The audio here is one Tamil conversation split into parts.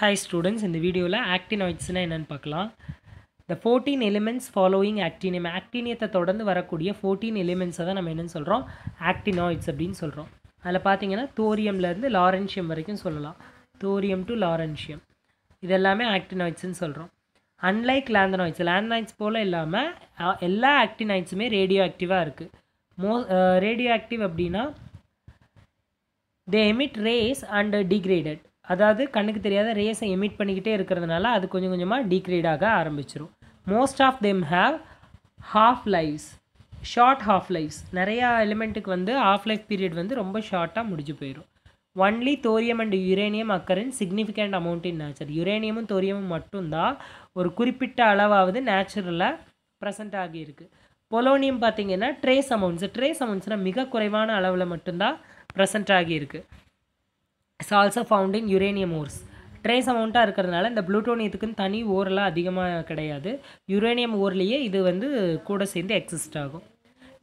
ஹாய் ஸ்டூடெண்ட்ஸ் இந்த வீடியோவில் ஆக்டினாய்ட்ஸ்னால் என்னென்னு பார்க்கலாம் இந்த ஃபோர்டீன் எலிமெண்ட்ஸ் ஃபாலோயிங் ஆக்டினியம் ஆக்டினியத்தை தொடர்ந்து வரக்கூடிய ஃபோர்டீன் எலிமெண்ட்ஸை தான் நம்ம என்னென்னு சொல்கிறோம் ஆக்டினாய்ட்ஸ் அப்படின்னு சொல்கிறோம் அதில் பார்த்தீங்கன்னா தோரியம்லேருந்து லாரன்ஷியம் வரைக்கும் சொல்லலாம் தோரியம் டு லாரன்ஷியம் இதெல்லாமே ஆக்டினாய்ட்ஸ்ன்னு சொல்கிறோம் அன்லைக் லேந்தனாய்ட்ஸ் லேந்தனாய்ட்ஸ் போல் இல்லாமல் எல்லா ஆக்டினாய்ட்ஸுமே ரேடியோ ஆக்டிவாக இருக்குது மோ ரேடியோ ஆக்டிவ் அப்படின்னா they emit rays and degraded அதாவது கண்ணுக்கு தெரியாத ரேஸை எமிட் பண்ணிக்கிட்டே இருக்கிறதுனால அது கொஞ்சம் கொஞ்சமாக டீக்ரேட் ஆக ஆரம்பிச்சிடும் most of them have half lives short half lives நிறையா எலிமெண்ட்டுக்கு வந்து ஆஃப் லைஃப் பீரியட் வந்து ரொம்ப ஷார்ட்டாக முடிஞ்சு போயிடும் only thorium and uranium occur in significant amount in nature யுரேனியமும் தோரியமும் மட்டும்தான் ஒரு குறிப்பிட்ட அளவாவது நேச்சுரலில் ப்ரெசென்ட் ஆகியிருக்கு பொலோனியம் பார்த்திங்கன்னா ட்ரேஸ் அமௌண்ட்ஸ் ட்ரேஸ் அமௌண்ட்ஸ்னால் மிக குறைவான அளவில் மட்டும்தான் ப்ரெசென்ட் ஆகியிருக்கு it's also found in uranium ores trace அமௌண்ட்டாக இருக்கிறதுனால இந்த ப்ளூட்டோனியத்துக்குன்னு தனி ஓரெல்லாம் அதிகமாக கிடையாது யுரேனியம் ஓர்லேயே இது வந்து கூட சேர்ந்து எக்ஸிஸ்ட் ஆகும்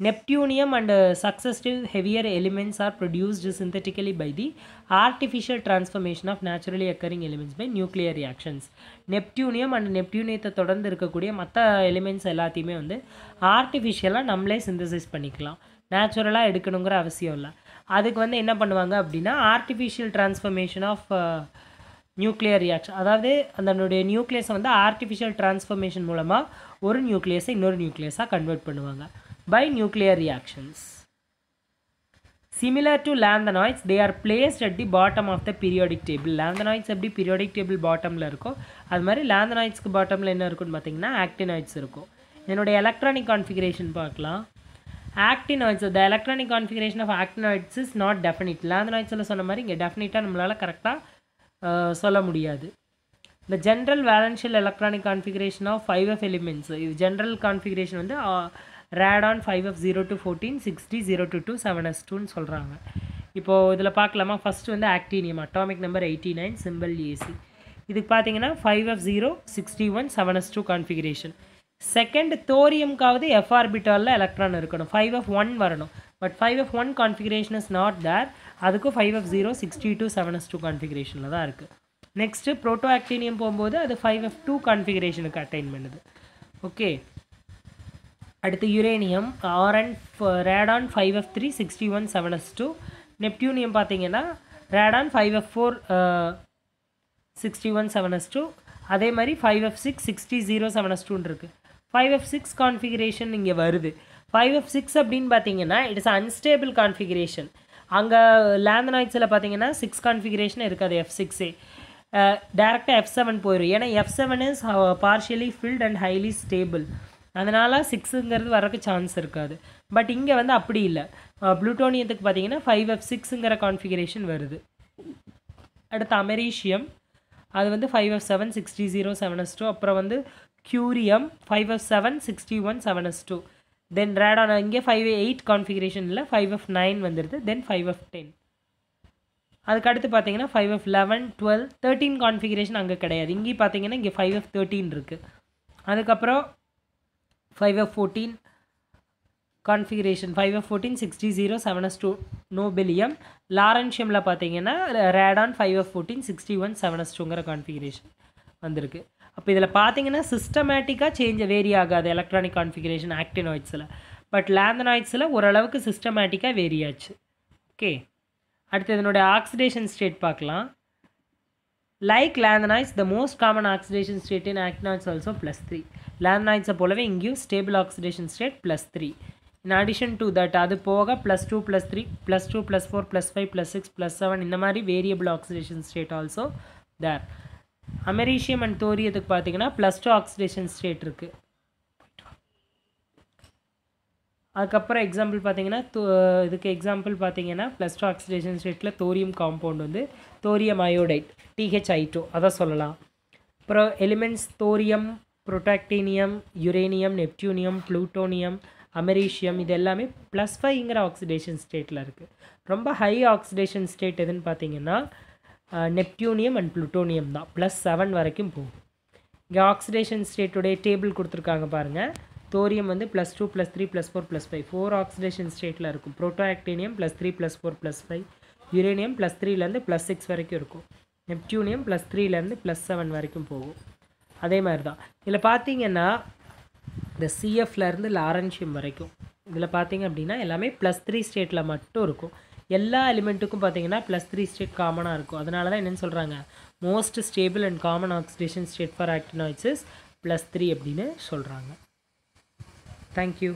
neptunium and successive heavier elements are produced synthetically by the artificial transformation of naturally occurring elements by nuclear reactions neptunium and நெப்டியூனியத்தை தொடர்ந்து இருக்கக்கூடிய மற்ற எலிமெண்ட்ஸ் எல்லாத்தையுமே வந்து ஆர்டிஃபிஷியலாக நம்மளே சிந்தசைஸ் பண்ணிக்கலாம் நேச்சுரலாக எடுக்கணுங்கிற அவசியம் இல்லை அதுக்கு வந்து என்ன பண்ணுவாங்க அப்படின்னா artificial transformation of nuclear reaction அதாவது அதனுடைய நியூக்ளியஸை வந்து ஆர்டிஃபிஷியல் ட்ரான்ஸ்ஃபர்மேஷன் மூலமாக ஒரு நியூக்ளியஸை இன்னொரு நியூக்ளியஸாக கன்வெர்ட் பண்ணுவாங்க by nuclear reactions similar to lanthanoids they are placed at the bottom of the periodic table lanthanoids எப்படி பீரியாடிக் டேபிள் பாட்டமில் இருக்கோ அது மாதிரி லேந்தனாய்ட்ஸ்க்கு பாட்டமில் என்ன இருக்குன்னு பார்த்தீங்கன்னா ஆக்டினாய்ட்ஸ் இருக்கும் என்னுடைய எலக்ட்ரானிக் கான்ஃபிகரேஷன் பார்க்கலாம் actinoids the electronic configuration of actinoids is not definite லேந்தனாய்ட்ஸில் சொன்ன மாதிரி இங்கே டெஃபினிட்டாக நம்மளால் கரெக்டாக சொல்ல முடியாது இந்த general valence shell electronic configuration of five f elements இது ஜென்ரல் கான்ஃபிகரேஷன் வந்து radon five f zero to fourteen six d zero to two seven s டூன்னு சொல்கிறாங்க இப்போது இதில் பார்க்கலாமா ஃபஸ்ட்டு வந்து actinium atomic number eighty nine symbol AC இதுக்கு பார்த்தீங்கன்னா five f zero six d one seven s two configuration second தோரியம்காவது எஃப் ஆர்பிட்டாலில் எலக்ட்ரான் இருக்கணும் ஃபைவ் ஆஃப் ஒன் வரணும் but five f one configuration is not there அதுக்கும் five f zero six d two seven s two கான்ஃபிகரேஷனில் தான் இருக்குது நெக்ஸ்ட்டு ப்ரோட்டோ ஆக்டீனியம் போகும்போது அது ஃபைவ் ஆஃப் டூ கான்ஃபிகரேஷனுக்கு அட்டைன் பண்ணுது ஓகே அடுத்து uranium RN radon five f three six d one seven s two neptunium பார்த்தீங்கன்னா radon five f four six d one seven s two அதே மாதிரி five F six six d zero seven s டூன் இருக்குது ஃபைவ் எஃப் சிக்ஸ் கான்ஃபிகரேஷன் இங்கே வருது ஃபைவ் எஃப் சிக்ஸ் அப்படின்னு பார்த்தீங்கன்னா இட்ஸ் அன்ஸ்டேபிள் கான்ஃபிகரேஷன் அங்கே லேந்தனாய்ட்ஸில் பார்த்தீங்கன்னா சிக்ஸ் கான்ஃபிகரேஷன் இருக்காது எஃப் சிக்ஸே டேரெக்டாக எஃப் செவன் போயிடும் ஏன்னா f seven is partially filled and highly stable அதனால் சிக்ஸுங்கிறது வரக்கு சான்ஸ் இருக்காது பட் இங்கே வந்து அப்படி இல்லை ப்ளூட்டோனியத்துக்கு பார்த்தீங்கன்னா ஃபைவ் எஃப் சிக்ஸுங்கிற கான்ஃபிகரேஷன் வருது அடுத்து அமெரிஷியம் அது வந்து five f seven six d zero seven s two அப்புறம் வந்து curium 5f7 61 7s2 then radon இங்கே 5f8 configuration இல்ல 5f9 வந்திருது then 5f10 அதுக்கு அடுத்து பார்த்தீங்கன்னா 5f11 12 13 configuration அங்கே கிடையாது இங்கே பார்த்தீங்கன்னா இங்கே 5f13 இருக்குது அதுக்கப்புறம் 5f14 configuration 5f14 60 0 7s2 நோபெலியம் லாரன்ஷியமில் பார்த்தீங்கன்னா ரேடான் 5f14 61 7s2ங்கிற கான்ஃபிகரேஷன் வந்திருக்கு அப்போ இதில் பார்த்தீங்கன்னா சிஸ்டமேட்டிக்காக சேஞ்ச் வேரி ஆகாது எலக்ட்ரானிக் கான்ஃபிகரேஷன் ஆக்டினாய்ட்ஸில் பட் லேந்தனாய்ட்ஸில் ஓரளவுக்கு சிஸ்டமேட்டிக்காக வேரி ஆச்சு ஓகே அடுத்து இதனுடைய ஆக்சிடேஷன் ஸ்டேட் பார்க்கலாம் like lanthanoids the most common oxidation state in actinoids also plus three லேந்தனாய்ட்ஸை போலவே இங்கேயும் stable oxidation state plus three in addition to that அது போக plus two plus three plus two plus four plus five plus six plus seven இந்த மாதிரி variable oxidation state also there அமெரிஷியம் and தோரியத்துக்கு பார்த்தீங்கன்னா ப்ளஸ் டூ ஆக்சிடேஷன் ஸ்டேட் இருக்குது அதுக்கப்புறம் எக்ஸாம்பிள் பார்த்தீங்கன்னா இதுக்கு எக்ஸாம்பிள் பார்த்தீங்கன்னா ப்ளஸ் டூ ஆக்சிடேஷன் ஸ்டேட்டில் தோரியம் காம்பவுண்ட் வந்து தோரியம் அயோடைட் டிஹெச் டூ அதை சொல்லலாம் அப்புறம் elements thorium protactinium uranium neptunium plutonium americium இது எல்லாமே ப்ளஸ் ஃபைவ்ங்கிற ஆக்சிடேஷன் ஸ்டேட்டில் இருக்குது ரொம்ப ஹை ஆக்சிடேஷன் ஸ்டேட் எதுன்னு பார்த்தீங்கன்னா நெப்டியூனியம் அண்ட் ப்ளூட்டோனியம் தான் ப்ளஸ் செவன் வரைக்கும் போகும் இங்கே ஆக்சிடேஷன் ஸ்டேட்டுடைய டேபிள் கொடுத்துருக்காங்க பாருங்கள் தோரியம் வந்து plus two plus three plus four plus five four oxidation ஸ்டேட்டில் இருக்கும் protactinium plus three plus four plus five uranium plus த்ரீலேருந்து ப்ளஸ் சிக்ஸ் வரைக்கும் இருக்கும் நெப்டியூனியம் ப்ளஸ் த்ரீலேருந்து ப்ளஸ் செவன் வரைக்கும் போகும் அதே மாதிரி தான் இதில் பார்த்தீங்கன்னா இந்த சிஎஃப்லேருந்து லாரன்ஷியம் வரைக்கும் இதில் பார்த்தீங்க அப்படின்னா எல்லாமே ப்ளஸ் த்ரீ ஸ்டேட்டில் மட்டும் இருக்கும் எல்லா எலிமெண்ட்டுக்கும் பார்த்தீங்கன்னா ப்ளஸ் த்ரீ ஸ்டேட் காமனாக இருக்கும் அதனால தான் என்னென்னு சொல்கிறாங்க most stable and common oxidation state for actinoids plus three அப்படின்னு சொல்கிறாங்க தேங்க்யூ